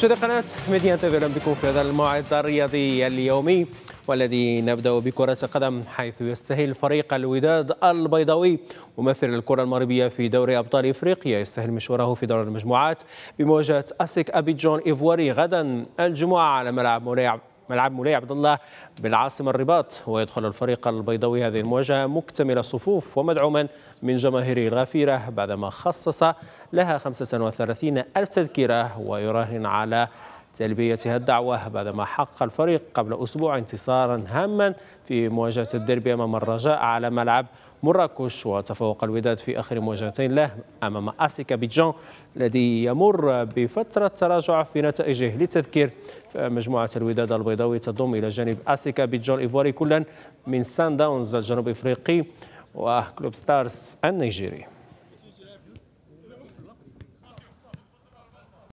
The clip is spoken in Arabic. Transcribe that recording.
مشاهدي قناة ميديا تيفي اهلا بكم في هذا الموعد الرياضي اليومي والذي نبدا بكرة القدم حيث يستهل فريق الوداد البيضاوي ممثل الكرة المغربية في دوري ابطال افريقيا يستهل مشواره في دور المجموعات بمواجهة اسيك ابيجون ايفواري غدا الجمعة على ملعب ملعب مولاي عبد الله بالعاصمة الرباط ويدخل الفريق البيضاوي هذه المواجهة مكتمل الصفوف ومدعوما من جماهيره الغفيرة بعدما خصص لها 35 ألف تذكرة ويراهن على تلبيتها الدعوة بعدما حقق الفريق قبل أسبوع انتصارا هاما في مواجهة الديربي أمام الرجاء على ملعب مراكش وتفوق الوداد في آخر مواجهتين له أمام أسيكا بيجان الذي يمر بفترة تراجع في نتائجه للتذكير فمجموعة الوداد البيضاوي تضم إلى جانب أسيكا بيجان الإيفواري كلا من سان داونز الجنوب إفريقي وكلوب ستارز النيجيري